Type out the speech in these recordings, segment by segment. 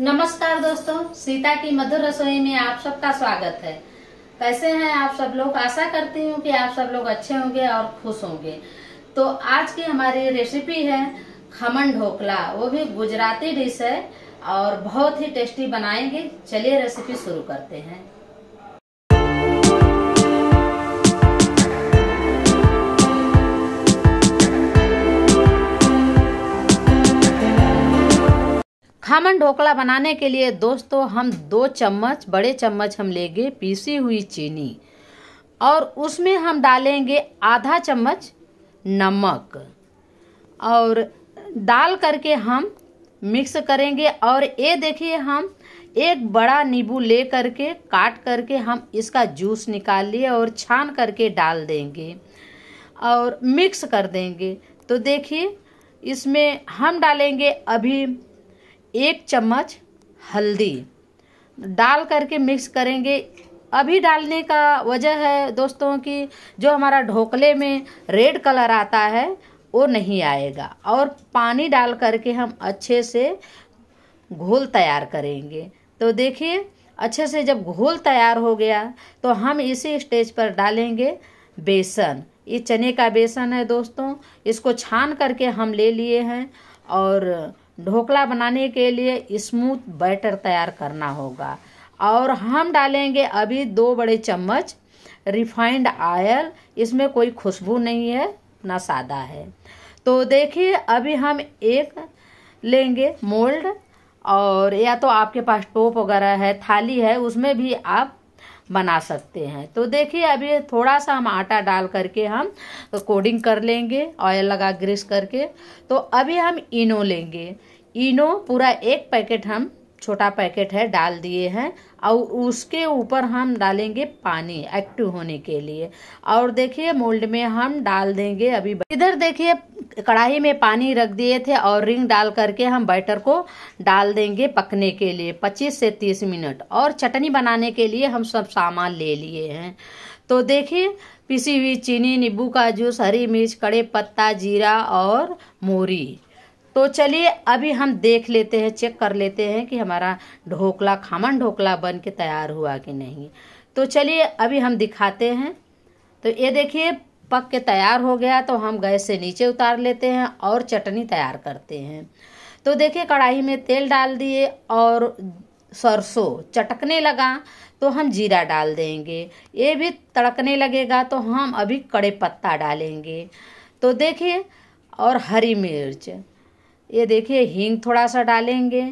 नमस्कार दोस्तों सीता की मधुर रसोई में आप सबका स्वागत है कैसे हैं आप सब लोग आशा करती हूँ कि आप सब लोग अच्छे होंगे और खुश होंगे तो आज की हमारी रेसिपी है खमन ढोकला वो भी गुजराती डिश है और बहुत ही टेस्टी बनाएंगे चलिए रेसिपी शुरू करते हैं हमन ढोकला बनाने के लिए दोस्तों हम दो चम्मच बड़े चम्मच हम लेंगे पीसी हुई चीनी और उसमें हम डालेंगे आधा चम्मच नमक और डाल करके हम मिक्स करेंगे और ये देखिए हम एक बड़ा नींबू ले करके काट करके हम इसका जूस निकाल लिए और छान करके डाल देंगे और मिक्स कर देंगे तो देखिए इसमें हम डालेंगे अभी एक चम्मच हल्दी डाल करके मिक्स करेंगे अभी डालने का वजह है दोस्तों कि जो हमारा ढोकले में रेड कलर आता है वो नहीं आएगा और पानी डाल करके हम अच्छे से घोल तैयार करेंगे तो देखिए अच्छे से जब घोल तैयार हो गया तो हम इसी स्टेज पर डालेंगे बेसन ये चने का बेसन है दोस्तों इसको छान करके हम ले लिए हैं और ढोकला बनाने के लिए स्मूथ बैटर तैयार करना होगा और हम डालेंगे अभी दो बड़े चम्मच रिफाइंड आयल इसमें कोई खुशबू नहीं है ना सादा है तो देखिए अभी हम एक लेंगे मोल्ड और या तो आपके पास टोप वगैरह है थाली है उसमें भी आप बना सकते हैं तो देखिए अभी थोड़ा सा हम आटा डाल करके हम कोडिंग कर लेंगे ऑयल लगा ग्रीस करके तो अभी हम इनो लेंगे इनो पूरा एक पैकेट हम छोटा पैकेट है डाल दिए हैं और उसके ऊपर हम डालेंगे पानी एक्टिव होने के लिए और देखिए मोल्ड में हम डाल देंगे अभी इधर देखिए कढ़ाई में पानी रख दिए थे और रिंग डाल करके हम बैटर को डाल देंगे पकने के लिए 25 से 30 मिनट और चटनी बनाने के लिए हम सब सामान ले लिए हैं तो देखिए पिसी हुई चीनी नींबू का जूस हरी मिर्च कड़े पत्ता जीरा और मोरी तो चलिए अभी हम देख लेते हैं चेक कर लेते हैं कि हमारा ढोकला खामन ढोकला बन के तैयार हुआ कि नहीं तो चलिए अभी हम दिखाते हैं तो ये देखिए पक के तैयार हो गया तो हम गैस से नीचे उतार लेते हैं और चटनी तैयार करते हैं तो देखिए कढ़ाई में तेल डाल दिए और सरसों चटकने लगा तो हम जीरा डाल देंगे ये भी तड़कने लगेगा तो हम अभी कड़े पत्ता डालेंगे तो देखिए और हरी मिर्च ये देखिए हींग थोड़ा सा डालेंगे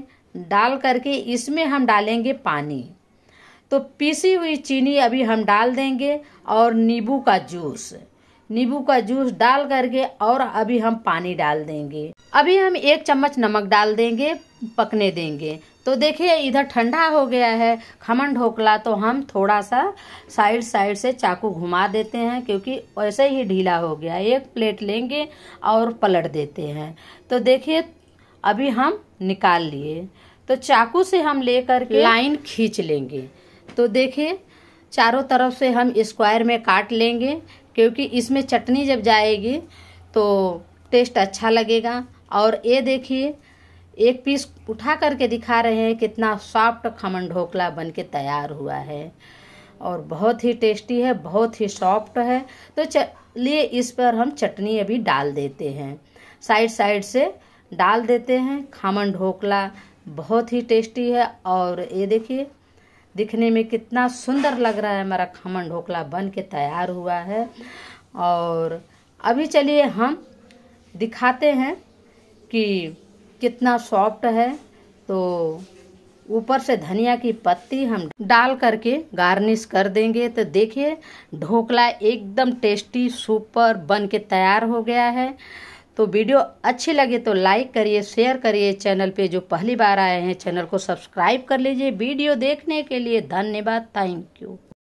डाल करके इसमें हम डालेंगे पानी तो पीसी हुई चीनी अभी हम डाल देंगे और नींबू का जूस नींबू का जूस डाल करके और अभी हम पानी डाल देंगे अभी हम एक चम्मच नमक डाल देंगे पकने देंगे तो देखिए इधर ठंडा हो गया है खमन ढोकला तो हम थोड़ा सा साइड साइड से चाकू घुमा देते हैं क्योंकि वैसे ही ढीला हो गया एक प्लेट लेंगे और पलट देते हैं तो देखिए अभी हम निकाल लिए तो चाकू से हम लेकर लाइन खींच लेंगे तो देखिए चारों तरफ से हम स्क्वायर में काट लेंगे क्योंकि इसमें चटनी जब जाएगी तो टेस्ट अच्छा लगेगा और ये देखिए एक पीस उठा करके दिखा रहे हैं कितना सॉफ्ट खमन ढोकला बन के तैयार हुआ है और बहुत ही टेस्टी है बहुत ही सॉफ्ट है तो चलिए इस पर हम चटनी अभी डाल देते हैं साइड साइड से डाल देते हैं खमन ढोकला बहुत ही टेस्टी है और ये देखिए दिखने में कितना सुंदर लग रहा है हमारा खमन ढोकला बन के तैयार हुआ है और अभी चलिए हम दिखाते हैं कि कितना सॉफ्ट है तो ऊपर से धनिया की पत्ती हम डाल करके गार्निश कर देंगे तो देखिए ढोकला एकदम टेस्टी सुपर बन के तैयार हो गया है तो वीडियो अच्छी लगे तो लाइक करिए शेयर करिए चैनल पे जो पहली बार आए हैं चैनल को सब्सक्राइब कर लीजिए वीडियो देखने के लिए धन्यवाद थैंक यू